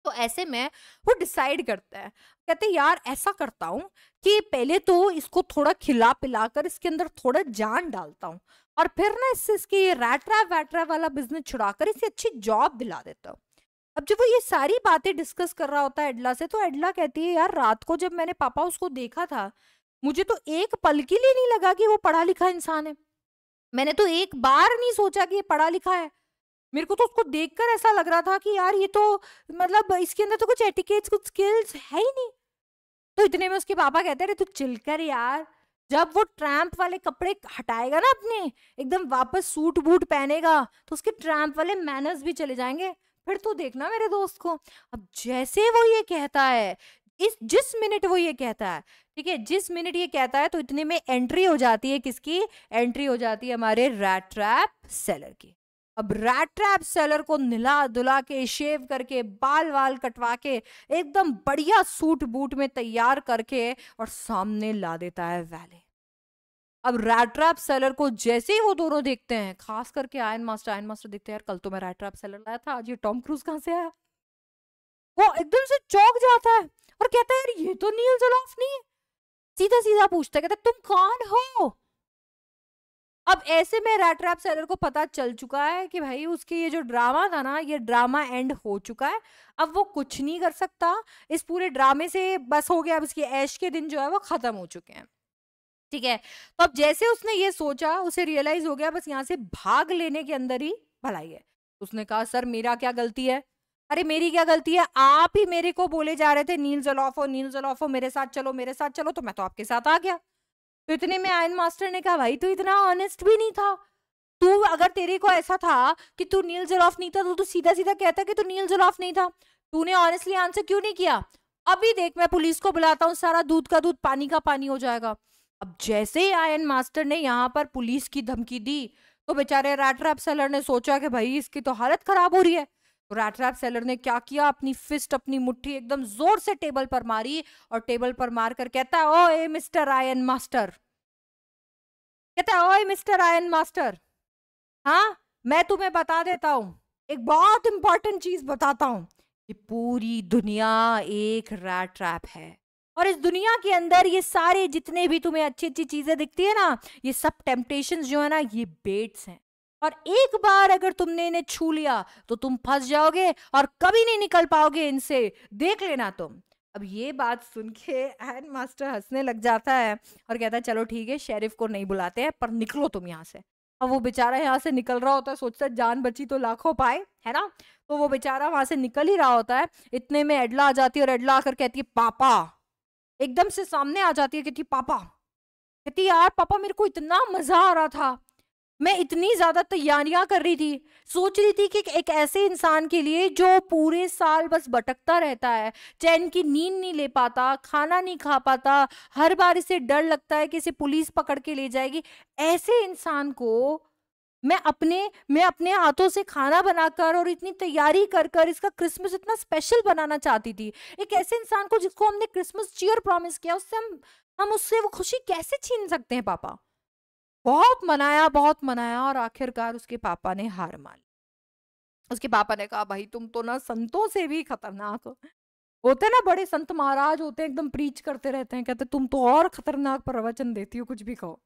तो ऐसे में वो डिसाइड करता है कहते हैं यार ऐसा करता हूँ कि पहले तो इसको थोड़ा खिला पिला कर इसके अंदर थोड़ा जान डालता हूँ और फिर ना इससे इसके ये रैटरा वैटरा वाला बिजनेस छुड़ा कर इसे अच्छी जॉब दिला देता हूँ अब जब वो ये सारी बातें डिस्कस कर रहा होता है एडला से तो एडला कहती है यार रात को जब मैंने पापा उसको देखा था मुझे तो एक पल के लिए नहीं लगा कि वो पढ़ा लिखा इंसान है मैंने तो एक बार नहीं सोचा कि ये पढ़ा लिखा है मेरे को तो उसको देखकर ऐसा लग रहा था कि यार ये तो मतलब इसके अंदर तो कुछ एटिकेट्स कुछ स्किल्स है ही नहीं तो इतने में उसके पापा कहते अरे तू चिल कर यार जब वो ट्रैम्प वाले कपड़े हटाएगा ना अपने एकदम वापस सूट बूट पहनेगा तो उसके ट्रैम्प वाले मैनर्स भी चले जाएंगे फिर तू देखना मेरे दोस्त को अब जैसे वो ये कहता है इस जिस मिनट वो ये कहता है ठीक है जिस मिनट ये कहता है तो इतने में एंट्री हो जाती है किसकी एंट्री हो जाती है हमारे रैट ट्रैप सेलर की अब रैट ट्रैप सेलर को निला धुला के शेव करके बाल वाल कटवा के एकदम बढ़िया सूट बूट में तैयार करके और सामने ला देता है वैले अब रैट ट्रैप सेलर को जैसे ही वो दोनों देखते हैं खास करके आयन मास्टर आयन मास्टर देखते हैं यार कल तो मैं रैट ट्रैप सेलर लाया था आज ये टॉम क्रूज कहां से आया वो एकदम से चौक जाता है और कहता है यार ये तो नील जलॉफ नहीं है सीधा सीधा पूछता है कहता है तुम कौन हो अब ऐसे में रैट रैप सेलर को पता चल चुका है कि भाई उसके ये जो ड्रामा था ना ये ड्रामा एंड हो चुका है अब वो कुछ नहीं कर सकता इस पूरे ड्रामे से बस हो गया अब इसके ऐश के दिन जो है वो ख़त्म हो चुके हैं ठीक है तो अब जैसे उसने ये सोचा उसे रियलाइज हो गया बस यहाँ से भाग लेने के अंदर ही भलाई है उसने कहा सर मेरा क्या गलती है अरे मेरी क्या गलती है आप ही मेरे को बोले जा रहे थे नील जलॉफो नील जलॉफो मेरे साथ चलो मेरे साथ चलो तो मैं तो आपके साथ आ गया तो इतने में आयन मास्टर ने कहा भाई तू इतना ऑनेस्ट भी नहीं था तू अगर तेरे को ऐसा था कि तू नील जराफ नहीं था तो तू सीधा सीधा कहता कि तू नील जराफ नहीं था तूने ऑनेस्टली आंसर क्यों नहीं किया अभी देख मैं पुलिस को बुलाता हूँ सारा दूध का दूध पानी का पानी हो जाएगा अब जैसे ही आयन मास्टर ने यहाँ पर पुलिस की धमकी दी तो बेचारे राट अफसलर सेलर ने सोचा कि भाई इसकी तो हालत खराब हो रही है रैटरैप तो सेलर ने क्या किया अपनी फिस्ट अपनी मुट्ठी एकदम जोर से टेबल पर मारी और टेबल पर मार कर कहता है ओ ए मिस्टर आयन मास्टर कहता है ओए मिस्टर आयन मास्टर हाँ मैं तुम्हें बता देता हूँ एक बहुत इंपॉर्टेंट चीज बताता हूँ कि पूरी दुनिया एक रैट रैप है और इस दुनिया के अंदर ये सारे जितने भी तुम्हें अच्छी अच्छी चीजें दिखती है ना ये सब टेम्पटेशन जो है ना ये बेट्स हैं और एक बार अगर तुमने इन्हें छू लिया तो तुम फंस जाओगे और कभी नहीं निकल पाओगे इनसे देख लेना तुम अब ये बात सुन के एंड मास्टर हंसने लग जाता है और कहता है चलो ठीक है शेरिफ को नहीं बुलाते हैं पर निकलो तुम यहाँ से अब वो बेचारा यहाँ से निकल रहा होता है सोचता है जान बची तो लाखों पाए है ना तो वो बेचारा वहां से निकल ही रहा होता है इतने में एडला आ जाती है और एडला आकर कहती है पापा एकदम से सामने आ जाती है कहती पापा कहती यार पापा मेरे को इतना मजा आ रहा था मैं इतनी ज़्यादा तैयारियां कर रही थी सोच रही थी कि एक ऐसे इंसान के लिए जो पूरे साल बस भटकता रहता है चैन की नींद नहीं ले पाता खाना नहीं खा पाता हर बार इसे डर लगता है कि इसे पुलिस पकड़ के ले जाएगी ऐसे इंसान को मैं अपने मैं अपने हाथों से खाना बनाकर और इतनी तैयारी कर कर इसका क्रिसमस इतना स्पेशल बनाना चाहती थी एक ऐसे इंसान को जिसको हमने क्रिसमस चीयर प्रॉमिस किया उससे हम हम उससे वो खुशी कैसे छीन सकते हैं पापा बहुत मनाया बहुत मनाया और आखिरकार उसके पापा ने हार मान ली उसके पापा ने कहा भाई तुम तो ना संतों से भी खतरनाक हो होते ना बड़े संत महाराज होते हैं एकदम प्रीच करते रहते हैं कहते तुम तो और खतरनाक प्रवचन देती हो कुछ भी कहो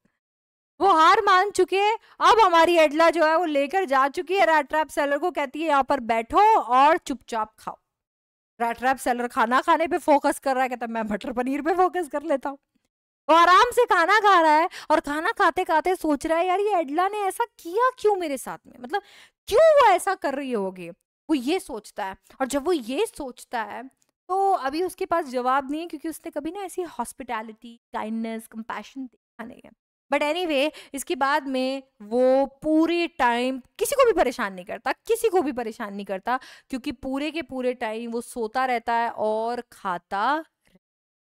वो हार मान चुके हैं अब हमारी एडला जो है वो लेकर जा चुकी है रैट रैप सेलर को कहती है यहाँ पर बैठो और चुपचाप खाओ रैट रैप सेलर खाना खाने पे फोकस कर रहा है कहता मैं मटर पनीर पे फोकस कर लेता हूँ वो आराम से खाना खा रहा है और खाना खाते खाते सोच रहा है यार ये एडला ने ऐसा किया क्यों मेरे साथ में मतलब क्यों वो ऐसा कर रही होगी वो ये सोचता है और जब वो ये सोचता है तो अभी उसके पास जवाब नहीं है क्योंकि उसने कभी ना ऐसी हॉस्पिटैलिटी काइंडनेस कंपैशन देखा नहीं है बट एनी anyway, इसके बाद में वो पूरे टाइम किसी को भी परेशान नहीं करता किसी को भी परेशान नहीं करता क्योंकि पूरे के पूरे टाइम वो सोता रहता है और खाता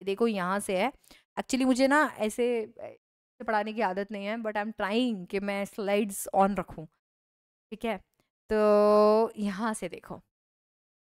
देखो यहाँ से है एक्चुअली मुझे ना ऐसे पढ़ाने की आदत नहीं है बट आई एम ट्राइंग कि मैं स्लाइड्स ऑन रखूँ ठीक है तो यहाँ से देखो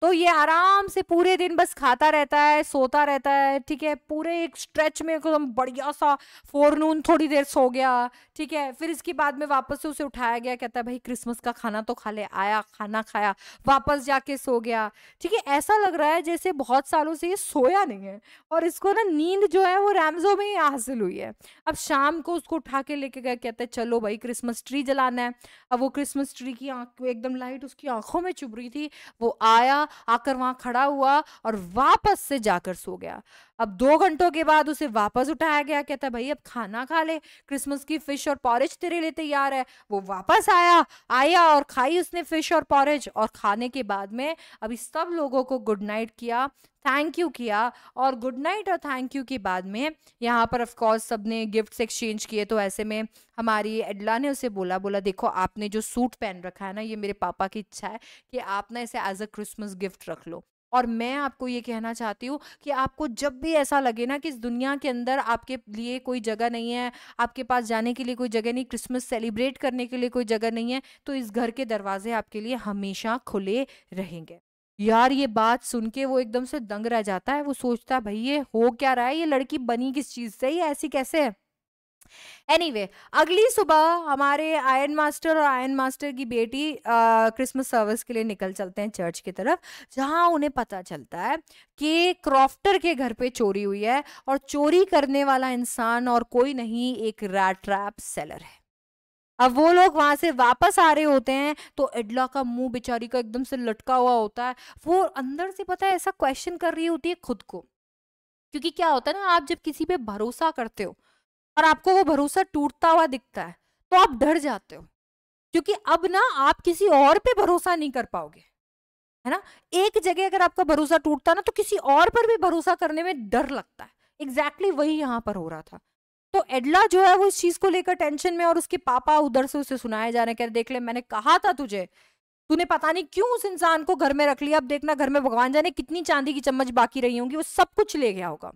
तो ये आराम से पूरे दिन बस खाता रहता है सोता रहता है ठीक है पूरे एक स्ट्रेच में एकदम बढ़िया सा फोरनून थोड़ी देर सो गया ठीक है फिर इसके बाद में वापस से उसे उठाया गया कहता है भाई क्रिसमस का खाना तो खा ले आया खाना खाया वापस जाके सो गया ठीक है ऐसा लग रहा है जैसे बहुत सालों से ये सोया नहीं है और इसको ना नींद जो है वो रैमजो में ही हासिल हुई है अब शाम को उसको उठा के लेके गया कहता है चलो भाई क्रिसमस ट्री जलाना है अब वो क्रिसमस ट्री की आँख एकदम लाइट उसकी आंखों में चुभ रही थी वो आया आकर वहां खड़ा हुआ और वापस से जाकर सो गया अब दो घंटों के बाद उसे वापस उठाया गया कहता है भाई अब खाना खा ले क्रिसमस की फिश और पॉरेज तेरे लिए तैयार है वो वापस आया आया और खाई उसने फिश और पॉरेज और खाने के बाद में अभी सब लोगों को गुड नाइट किया थैंक यू किया और गुड नाइट और थैंक यू के बाद में यहाँ पर ऑफ कोर्स सब ने गिफ्ट्स एक्सचेंज किए तो ऐसे में हमारी एडला ने उसे बोला बोला देखो आपने जो सूट पहन रखा है ना ये मेरे पापा की इच्छा है कि आप ना इसे एज अ क्रिसमस गिफ्ट रख लो और मैं आपको ये कहना चाहती हूँ कि आपको जब भी ऐसा लगे ना कि इस दुनिया के अंदर आपके लिए कोई जगह नहीं है आपके पास जाने के लिए कोई जगह नहीं क्रिसमस सेलिब्रेट करने के लिए कोई जगह नहीं है तो इस घर के दरवाजे आपके लिए हमेशा खुले रहेंगे यार ये बात सुन के वो एकदम से दंग रह जाता है वो सोचता है भाई ये हो क्या रहा है ये लड़की बनी किस चीज़ से ये ऐसी कैसे है एनीवे anyway, अगली सुबह हमारे आयन मास्टर और आयन मास्टर की बेटी क्रिसमस सर्विस के लिए निकल चलते हैं चर्च की तरफ जहाँ उन्हें पता चलता है कि क्रॉफ्टर के घर पे चोरी हुई है और चोरी करने वाला इंसान और कोई नहीं एक रैट रैप सेलर है अब वो लोग वहां से वापस आ रहे होते हैं तो एडला का मुंह बेचारी का एकदम से लटका हुआ होता है वो अंदर से पता है ऐसा क्वेश्चन कर रही होती है खुद को क्योंकि क्या होता है ना आप जब किसी पे भरोसा करते हो और आपको वो भरोसा टूटता हुआ दिखता है तो आप डर जाते हो क्योंकि अब ना आप किसी और पे भरोसा नहीं कर पाओगे है ना एक जगह अगर आपका भरोसा टूटता ना तो किसी और पर भी भरोसा करने में डर लगता है एग्जैक्टली exactly वही यहाँ पर हो रहा था तो एडला जो है वो इस चीज को लेकर टेंशन में और उसके पापा उधर से उसे सुनाया जा रहे कह देख ले मैंने कहा था तुझे तूने पता नहीं क्यों उस इंसान को घर में रख लिया अब देखना घर में भगवान जाने कितनी चांदी की चम्मच बाकी रही होंगी वो सब कुछ ले गया होगा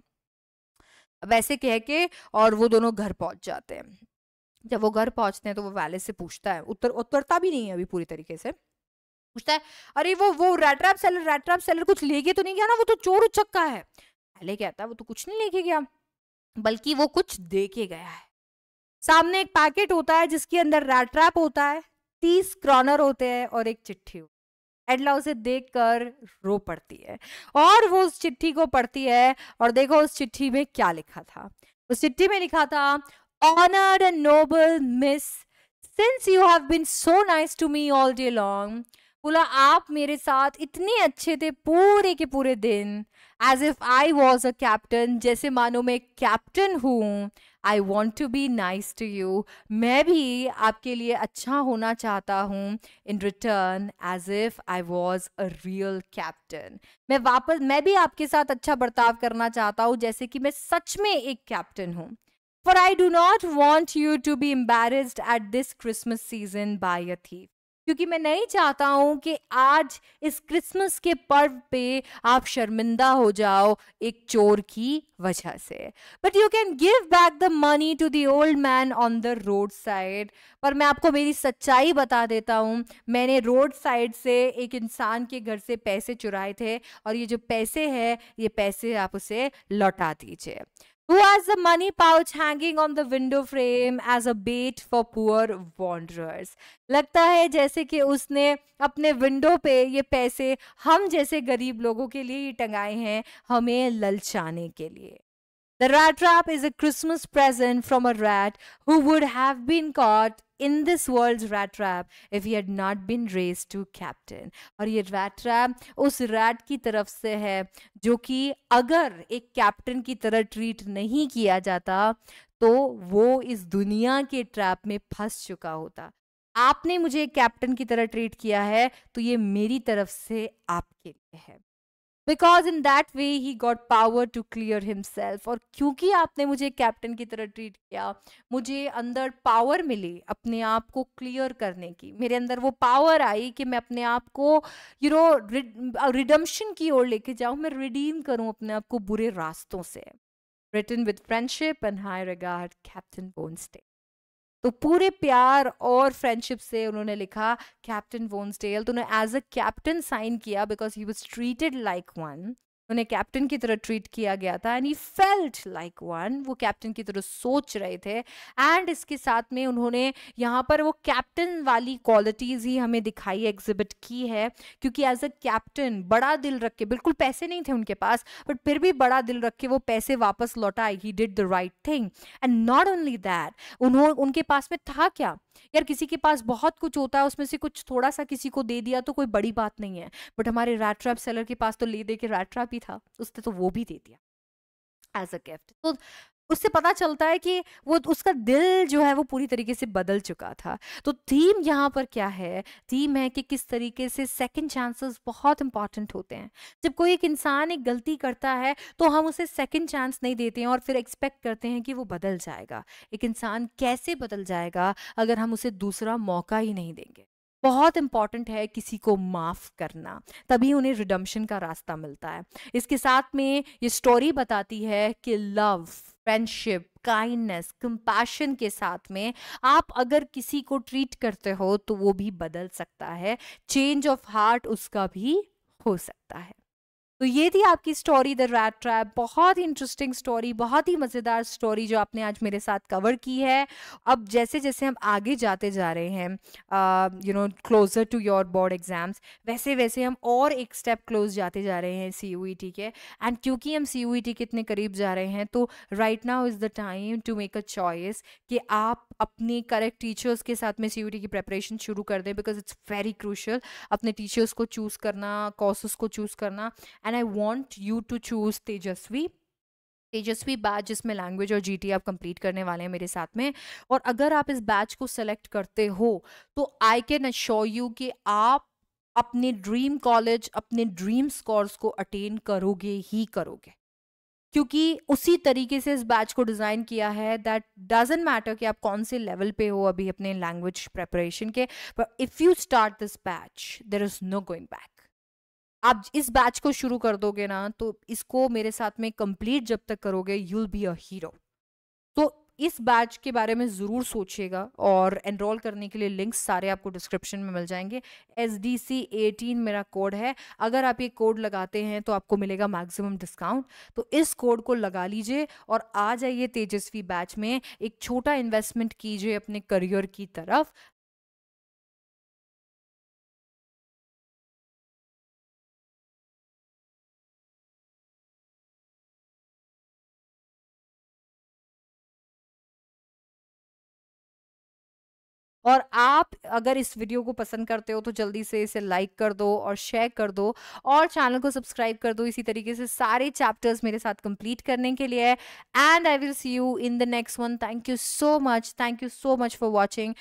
वैसे कह के और वो दोनों घर पहुंच जाते हैं जब वो घर पहुंचते हैं तो वो वैले से पूछता है उत्तर उत्तरता भी नहीं है अभी पूरी तरीके से पूछता है अरे वो वो रेट्रैप सेलर रेट्रैप सेलर कुछ ले गया तो नहीं गया ना वो तो चोर उचक्का है पहले कहता है वो तो कुछ नहीं लेके गया बल्कि वो कुछ दे के गया है सामने एक पैकेट होता है जिसके अंदर रेट्रैप होता है तीस क्रॉनर होते हैं और एक चिट्ठी एडला उसे देख कर रो पड़ती है और वो उस चिट्ठी को पढ़ती है और देखो उस चिट्ठी में क्या लिखा था उस चिट्ठी में लिखा था honoured and noble miss since you have been so nice to me all day long बोला आप मेरे साथ इतने अच्छे थे पूरे के पूरे दिन as if I was a captain जैसे मानो मैं कैप्टन हूँ I want to be nice to you मैं भी आपके लिए अच्छा होना चाहता हूँ in return as if I was a real captain मैं वापस मैं भी आपके साथ अच्छा बर्ताव करना चाहता हूँ जैसे कि मैं सच में एक कैप्टन हूँ for I do not want you to be embarrassed at this Christmas season by a thief क्योंकि मैं नहीं चाहता हूं कि आज इस क्रिसमस के पर्व पे आप शर्मिंदा हो जाओ एक चोर की वजह से but you can give back the money to the old man on the road side पर मैं आपको मेरी सच्चाई बता देता हूँ मैंने रोड साइड से एक इंसान के घर से पैसे चुराए थे और ये जो पैसे है ये पैसे आप उसे लौटा दीजिए who has the money pouch hanging on the window frame as a bait for poor wanderers लगता है जैसे कि उसने अपने विंडो पे ये पैसे हम जैसे गरीब लोगों के लिए ही टंगाए हैं हमें ललचाने के लिए The rat trap is a Christmas present from a rat who would have been caught in this world's rat trap if he had not been raised to captain. और ये rat trap उस rat की तरफ से है जो कि अगर एक captain की तरह treat नहीं किया जाता तो वो इस दुनिया के trap में फंस चुका होता आपने मुझे एक कैप्टन की तरह ट्रीट किया है तो ये मेरी तरफ से आपके लिए है because in that way he got power to clear himself और क्योंकि आपने मुझे कैप्टन की तरह ट्रीट किया मुझे अंदर पावर मिली अपने आप को क्लियर करने की मेरे अंदर वो पावर आई कि मैं अपने आप को यू नो रिडम्शन की ओर लेके जाऊँ मैं रिडीम करूँ अपने आप को बुरे रास्तों से return with friendship and high regard captain von Stahle तो पूरे प्यार और फ्रेंडशिप से उन्होंने लिखा कैप्टन वोन्सडेल तो उन्होंने एज अ कैप्टन साइन किया because he was treated like one उन्हें कैप्टन की तरह ट्रीट किया गया था and he felt like one वो कैप्टन की तरह सोच रहे थे एंड इसके साथ में उन्होंने यहाँ पर वो कैप्टन वाली क्वालिटीज़ ही हमें दिखाई एग्जिबिट की है क्योंकि एज अ कैप्टन बड़ा दिल रख के बिल्कुल पैसे नहीं थे उनके पास बट फिर भी बड़ा दिल रख के वो पैसे वापस लौटाए he did the right thing and not only that उन्होंने उनके पास में था क्या यार किसी के पास बहुत कुछ होता है उसमें से कुछ थोड़ा सा किसी को दे दिया तो कोई बड़ी बात नहीं है बट हमारे रैट ट्रैप सेलर के पास तो ले दे के रैट ट्रैप ही था उसने तो वो भी दे दिया एज अ गिफ्ट तो उससे पता चलता है कि वो उसका दिल जो है वो पूरी तरीके से बदल चुका था तो थीम यहाँ पर क्या है थीम है कि किस तरीके से सेकंड चांसेस बहुत इंपॉर्टेंट होते हैं जब कोई एक इंसान एक गलती करता है तो हम उसे सेकंड चांस नहीं देते हैं और फिर एक्सपेक्ट करते हैं कि वो बदल जाएगा एक इंसान कैसे बदल जाएगा अगर हम उसे दूसरा मौका ही नहीं देंगे बहुत इंपॉर्टेंट है किसी को माफ़ करना तभी उन्हें रिडम्शन का रास्ता मिलता है इसके साथ में ये स्टोरी बताती है कि लव फ्रेंडशिप काइंडनेस कंपैशन के साथ में आप अगर किसी को ट्रीट करते हो तो वो भी बदल सकता है चेंज ऑफ हार्ट उसका भी हो सकता है तो ये थी आपकी स्टोरी द रैट ट्रैप बहुत ही इंटरेस्टिंग स्टोरी बहुत ही मज़ेदार स्टोरी जो आपने आज मेरे साथ कवर की है अब जैसे जैसे हम आगे जाते जा रहे हैं you know closer to your board exams वैसे वैसे हम और एक स्टेप क्लोज जाते जा रहे हैं सी यू ई टी के एंड क्योंकि हम सी यू ई टी के इतने करीब जा रहे हैं तो right now is the time to make a choice कि आप अपने करेक्ट टीचर्स के साथ में C U E T preparation शुरू कर दें बिकॉज इट्स वेरी क्रूशल अपने टीचर्स को चूज़ करना कोर्सेस को चूज़ करना and and I want you to choose Tejasvi Tejasvi batch जिसमें लैंग्वेज और जीटी आप कंप्लीट करने वाले हैं मेरे साथ में और अगर आप इस बैच को सेलेक्ट करते हो तो आई कैन अश्योर यू कि आप अपने ड्रीम कॉलेज अपने ड्रीम स्कॉर्स को अटेन करोगे ही करोगे क्योंकि उसी तरीके से इस बैच को डिज़ाइन किया है दैट डजेंट मैटर कि आप कौन से लेवल पे हो अभी अपने लैंग्वेज प्रेपरेशन के but if you start this batch there is no going back आप इस बैच को शुरू कर दोगे ना तो इसको मेरे साथ में कंप्लीट जब तक करोगे you will be a hero तो इस बैच के बारे में ज़रूर सोचिएगा और एनरोल करने के लिए लिंक्स सारे आपको डिस्क्रिप्शन में मिल जाएंगे एस डी सी एटीन मेरा कोड है अगर आप ये कोड लगाते हैं तो आपको मिलेगा मैक्सिमम डिस्काउंट तो इस कोड को लगा लीजिए और आ जाइए तेजस्वी बैच में एक छोटा इन्वेस्टमेंट कीजिए अपने करियर की तरफ और आप अगर इस वीडियो को पसंद करते हो तो जल्दी से इसे लाइक कर दो और शेयर कर दो और चैनल को सब्सक्राइब कर दो इसी तरीके से सारे चैप्टर्स मेरे साथ कंप्लीट करने के लिए and I will see you in the next one thank you so much thank you so much for watching